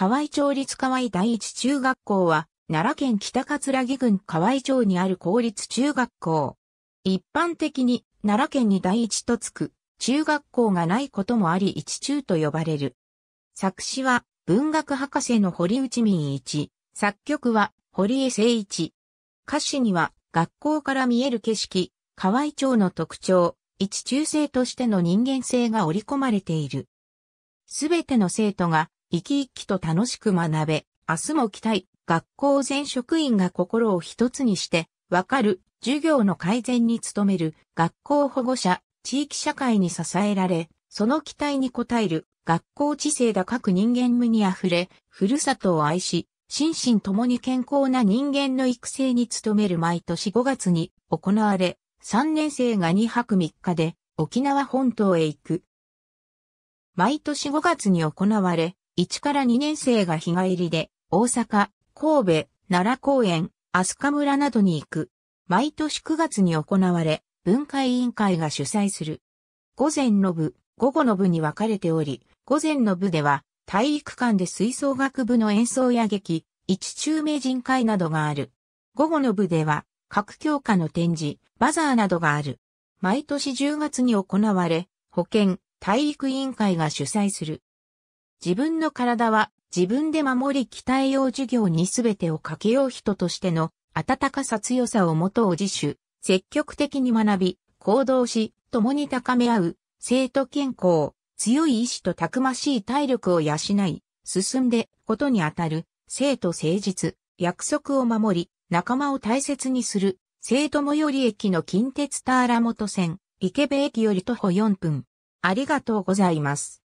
河合町立河合第一中学校は、奈良県北葛城郡河合町にある公立中学校。一般的に、奈良県に第一とつく、中学校がないこともあり一中と呼ばれる。作詞は、文学博士の堀内民一。作曲は、堀江誠一。歌詞には、学校から見える景色、河合町の特徴、一中生としての人間性が織り込まれている。すべての生徒が生き生きと楽しく学べ、明日も期待、学校全職員が心を一つにして、わかる、授業の改善に努める、学校保護者、地域社会に支えられ、その期待に応える、学校知性だ各人間無に溢れ、ふるさとを愛し、心身ともに健康な人間の育成に努める毎年5月に行われ、3年生が2泊3日で沖縄本島へ行く。毎年5月に行われ、1から2年生が日帰りで、大阪、神戸、奈良公園、飛鳥村などに行く。毎年9月に行われ、文化委員会が主催する。午前の部、午後の部に分かれており、午前の部では、体育館で吹奏楽部の演奏や劇、一中名人会などがある。午後の部では、各教科の展示、バザーなどがある。毎年10月に行われ、保健、体育委員会が主催する。自分の体は自分で守り鍛えよう授業に全てをかけよう人としての温かさ強さをもとを自主、積極的に学び、行動し、共に高め合う、生徒健康、強い意志とたくましい体力を養い、進んでことにあたる、生徒誠実、約束を守り、仲間を大切にする、生徒最寄り駅の近鉄田原本線、池部駅より徒歩4分。ありがとうございます。